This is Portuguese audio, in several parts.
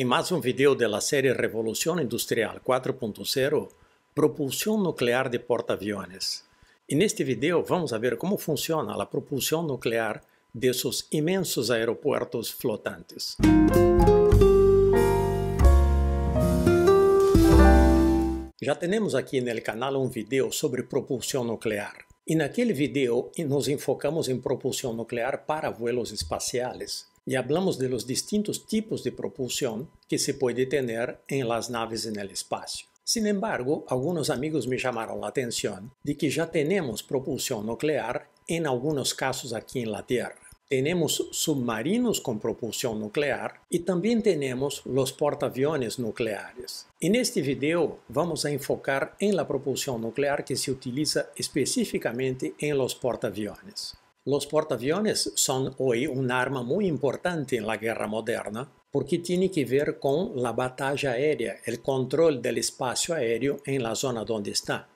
Em mais um vídeo da série Revolução Industrial 4.0, Propulsão Nuclear de Porta-Aviones. E neste vídeo vamos ver como funciona a propulsão nuclear desses imensos aeroportos flotantes. Já temos aqui no canal um vídeo sobre propulsão nuclear. E naquele vídeo nos enfocamos em propulsão nuclear para voos espaciais y hablamos de los distintos tipos de propulsión que se puede tener en las naves en el espacio. Sin embargo, algunos amigos me llamaron la atención de que ya tenemos propulsión nuclear en algunos casos aquí en la Tierra. Tenemos submarinos com propulsão nuclear e também temos os porta nucleares. En este vídeo vamos a enfocar em en la propulsão nuclear que se utiliza especificamente em los porta os porta-aviões são hoje uma arma muito importante na guerra moderna porque tem que ver com a batalha aérea, o controle do espaço aéreo em la zona onde está.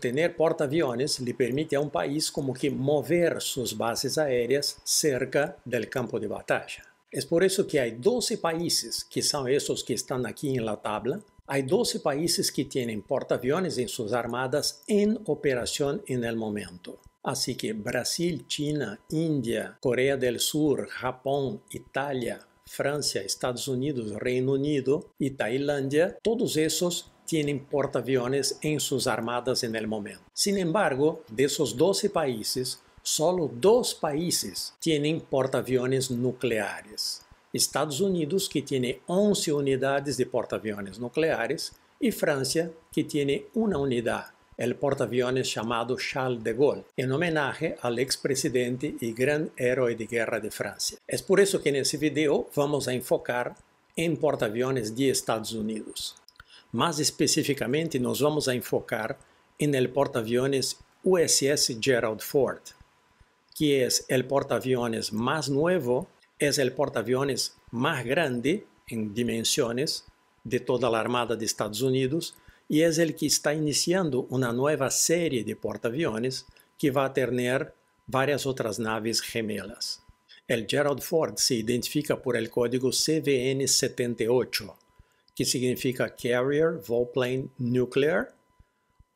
ter porta-aviões lhe permite a um país como que mover suas bases aéreas cerca do campo de batalha. É por isso que há 12 países, que são esses que estão aqui na la tabla, Há 12 países que porta-aviões em suas armadas em operação no momento. Assim que Brasil, China, Índia, Coreia do Sul, Japão, Itália, França, Estados Unidos, Reino Unido e Tailândia, todos esses têm porta aviões em suas armadas no momento. Sin embargo, desses 12 países, solo dois países têm porta aviões nucleares. Estados Unidos, que tem 11 unidades de porta aviões nucleares, e França, que tem uma unidade porta-aviões chamado Charles de Gaulle, em homenagem ao ex-presidente e grande herói de guerra de França. É por isso que nesse vídeo vamos a enfocar em porta-aviões de Estados Unidos. Mais especificamente, nós vamos a enfocar em el porta-aviões USS Gerald Ford, que é o aviões mais novo, é o aviões mais grande em dimensões de toda a Armada de Estados Unidos e é ele que está iniciando uma nova série de porta-aviões que vai ter várias outras naves gemelas. El Gerald Ford se identifica por el código CVN78, que significa Carrier Volplane Nuclear,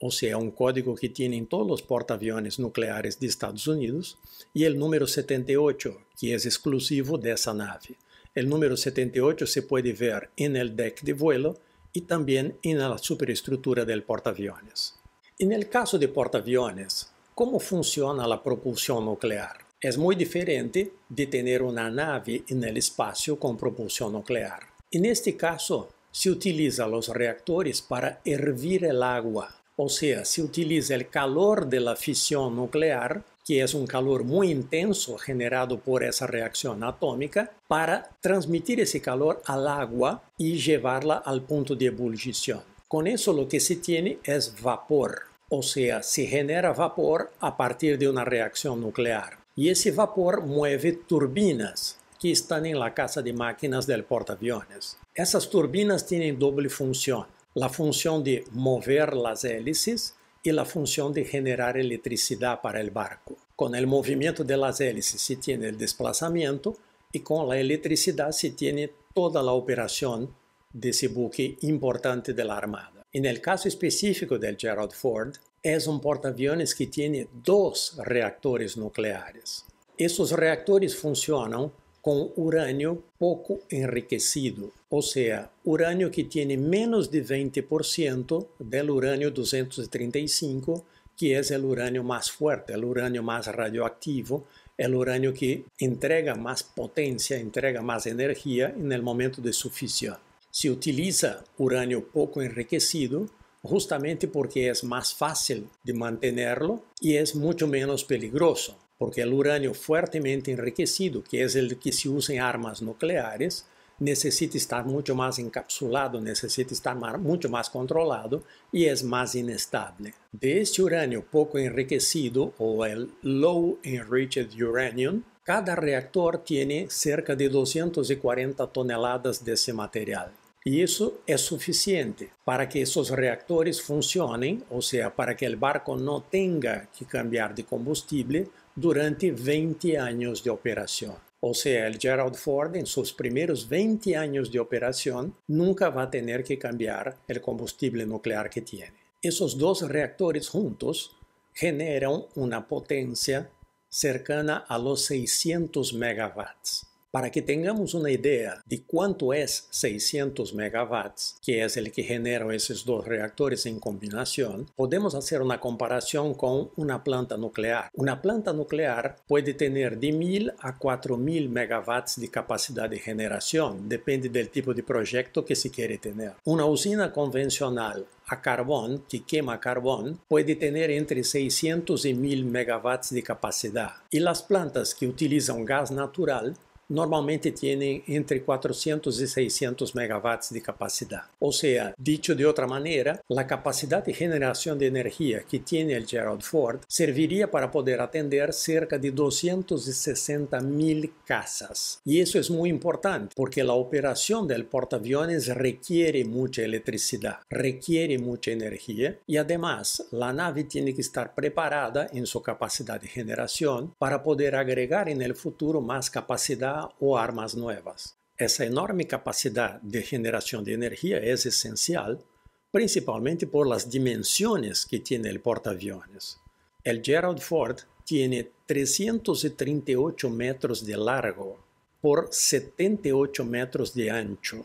ou seja, é um código que tem todos os porta-aviões nucleares de Estados Unidos, e o número 78, que é exclusivo dessa nave. O número 78 se pode ver em el deck de vuelo y también en la superestructura del portaaviones. En el caso de portaaviones, ¿cómo funciona la propulsión nuclear? Es muy diferente de tener una nave en el espacio con propulsión nuclear. En este caso, se utiliza los reactores para hervir el agua, o sea, se utiliza el calor de la fisión nuclear que é um calor muito intenso generado por essa reação atómica, para transmitir esse calor al agua levá-la ao ponto de ebulição. Com isso, o que se tem é vapor, ou seja, se genera vapor a partir de uma reação nuclear. E esse vapor mueve turbinas que estão em la casa de máquinas del aviões Essas turbinas têm doble função: a função de mover as hélices la función de generar electricidad para el barco. Con el movimiento de las hélices se tiene el desplazamiento y con la electricidad se tiene toda la operación de ese buque importante de la Armada. En el caso específico del Gerald Ford, es un portaaviones que tiene dos reactores nucleares. Esos reactores funcionan con uranio poco enriquecido, o sea, uranio que tiene menos de 20% del uranio 235, que es el uranio más fuerte, el uranio más radioactivo, el uranio que entrega más potencia, entrega más energía en el momento de su fisión. Se utiliza uranio poco enriquecido justamente porque es más fácil de mantenerlo y es mucho menos peligroso. porque el uranio fuertemente enriquecido, que es el que se usa en armas nucleares, necesita estar mucho más encapsulado, necesita estar mucho más controlado y es más inestable. De este uranio poco enriquecido o el low enriched uranium, cada reactor tiene cerca de 240 toneladas de ese material. Y eso es suficiente para que esos reactores funcionen, o sea, para que el barco no tenga que cambiar de combustible durante 20 años de operación. O sea, el Gerald Ford en sus primeros 20 años de operación nunca va a tener que cambiar el combustible nuclear que tiene. Esos dos reactores juntos generan una potencia cercana a los 600 megawatts. Para que tengamos una idea de cuánto es 600 megawatts, que es el que generan esos dos reactores en combinación, podemos hacer una comparación con una planta nuclear. Una planta nuclear puede tener de 1000 a 4000 megawatts de capacidad de generación, depende del tipo de proyecto que se quiere tener. Una usina convencional a carbón, que quema carbón, puede tener entre 600 y 1000 megawatts de capacidad. Y las plantas que utilizan gas natural normalmente tienen entre 400 y 600 megawatts de capacidad. O sea, dicho de otra manera, la capacidad de generación de energía que tiene el Gerald Ford serviría para poder atender cerca de 260 mil casas. Y eso es muy importante porque la operación del portaaviones requiere mucha electricidad, requiere mucha energía y además la nave tiene que estar preparada en su capacidad de generación para poder agregar en el futuro más capacidad o armas nuevas. Esa enorme capacidad de generación de energía es esencial, principalmente por las dimensiones que tiene el portaaviones. El Gerald Ford tiene 338 metros de largo por 78 metros de ancho,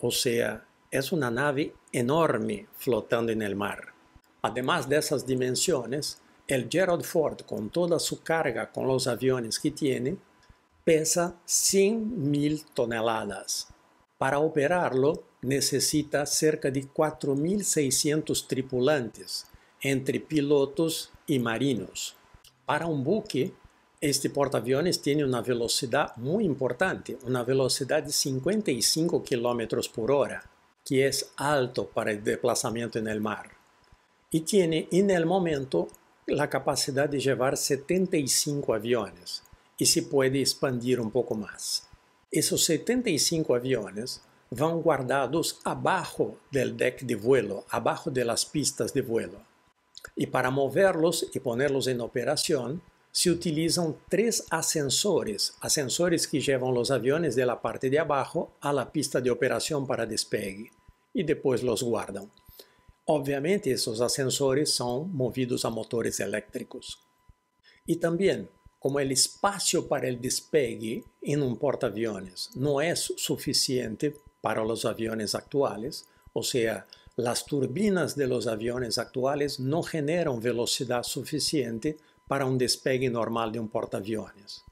o sea, es una nave enorme flotando en el mar. Además de esas dimensiones, el Gerald Ford, con toda su carga con los aviones que tiene, pesa 100 mil toneladas. Para operá-lo, necessita cerca de 4.600 tripulantes, entre pilotos e marinos. Para um buque, este porta-aviões tem uma velocidade muito importante, uma velocidade de 55 km por hora, que é alto para o desplazamento no mar. E tem, no momento, a capacidade de levar 75 aviões e se pode expandir um pouco mais. Esses 75 aviões vão guardados abaixo do deck de vuelo, abaixo das pistas de vuelo. E para moverlos e ponerlos em operação, se utilizam três ascensores, ascensores que levam os aviões de la parte de abaixo à la pista de operação para despegue e depois los guardam. Obviamente esses ascensores são movidos a motores elétricos. E também como el espacio para el despegue en un portaaviones no es suficiente para los aviones actuales, o sea, las turbinas de los aviones actuales no generan velocidad suficiente para un despegue normal de un portaaviones.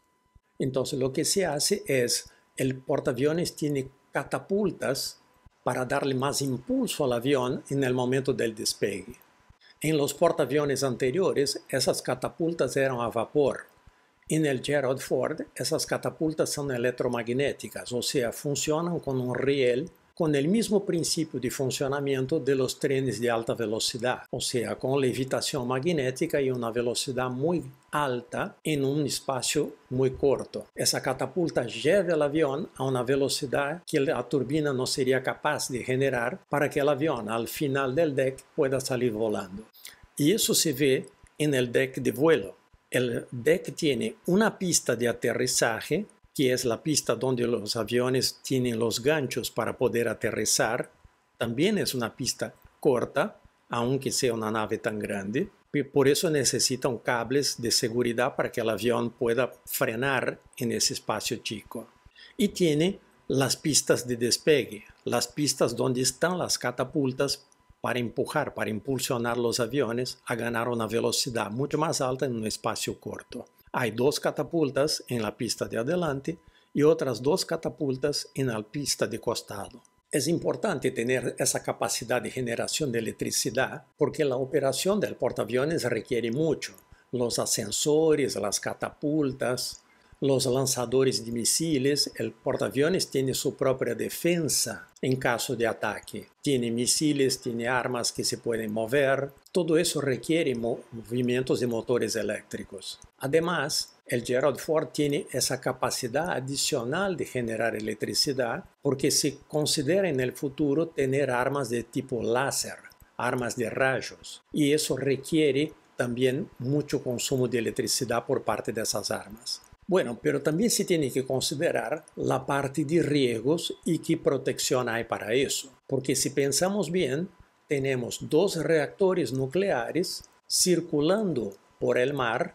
Entonces lo que se hace es, el portaaviones tiene catapultas para darle más impulso al avión en el momento del despegue. En los portaaviones anteriores, esas catapultas eran a vapor, Nel Gerald Ford, essas catapultas são eletromagnéticas, ou seja, funcionam com um riel com o mesmo princípio de funcionamento dos trenes de alta velocidade, ou seja, com levitação magnética e uma velocidade muito alta em um espaço muito curto. Essa catapulta leva o avião a uma velocidade que a turbina não seria capaz de generar para que o avião, ao final do deck, pueda sair volando. E isso se vê em el deck de vuelo. el deck tiene una pista de aterrizaje, que es la pista donde los aviones tienen los ganchos para poder aterrizar. También es una pista corta, aunque sea una nave tan grande. Y por eso necesitan cables de seguridad para que el avión pueda frenar en ese espacio chico. Y tiene las pistas de despegue, las pistas donde están las catapultas para empujar, para impulsionar los aviones a ganar una velocidad mucho más alta en un espacio corto. Hay dos catapultas en la pista de adelante y otras dos catapultas en la pista de costado. Es importante tener esa capacidad de generación de electricidad porque la operación del portaaviones requiere mucho. Los ascensores, las catapultas, los lanzadores de misiles, el portaaviones tiene su propia defensa en em caso de ataque. Tiene misiles, tiene armas que se pueden mover. Todo eso requiere movimientos de motores eléctricos. Además, el Gerald Ford tiene esa capacidad adicional de generar electricidad porque se considera en el futuro tener armas de tipo láser, armas de rayos. Y eso requiere también mucho consumo de electricidad por parte de esas armas. Bueno, pero también se tiene que considerar la parte de riesgos y qué protección hay para eso. Porque si pensamos bien, tenemos dos reactores nucleares circulando por el mar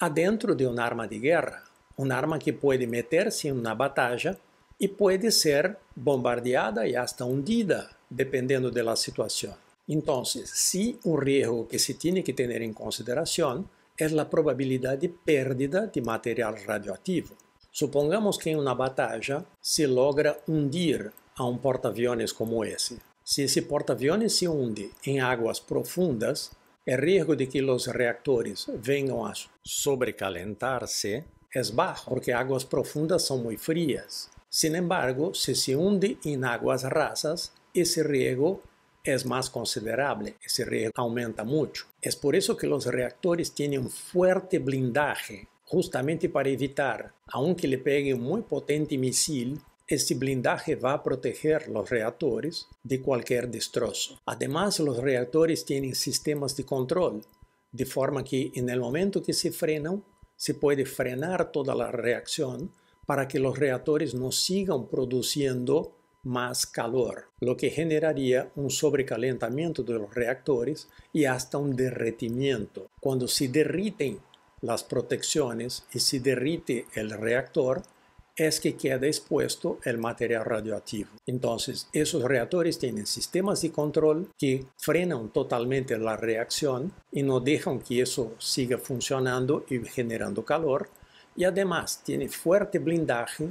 adentro de un arma de guerra, un arma que puede meterse en una batalla y puede ser bombardeada y hasta hundida, dependiendo de la situación. Entonces, sí, un riesgo que se tiene que tener en consideración é a probabilidade de pérdida de material radioativo. Supongamos que em uma batalha se logra hundir a um porta aviões como esse. Se esse porta aviões se hunde em águas profundas, o é risco de que os reatores venham a sobrecalentar-se é baixo, porque águas profundas são muito frias. Sin embargo, se se hunde em águas rasas, esse risco es más considerable, ese riesgo aumenta mucho. Es por eso que los reactores tienen un fuerte blindaje, justamente para evitar, aunque le pegue un muy potente misil, este blindaje va a proteger los reactores de cualquier destrozo. Además, los reactores tienen sistemas de control, de forma que en el momento que se frenan, se puede frenar toda la reacción para que los reactores no sigan produciendo más calor, lo que generaría un sobrecalentamiento de los reactores y hasta un derretimiento. Cuando se derriten las protecciones y se derrite el reactor, es que queda expuesto el material radioactivo. Entonces, esos reactores tienen sistemas de control que frenan totalmente la reacción y no dejan que eso siga funcionando y generando calor. Y además, tiene fuerte blindaje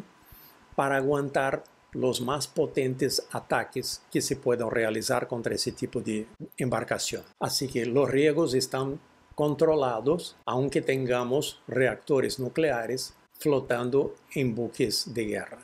para aguantar los más potentes ataques que se puedan realizar contra ese tipo de embarcación. Así que los riesgos están controlados, aunque tengamos reactores nucleares flotando en buques de guerra.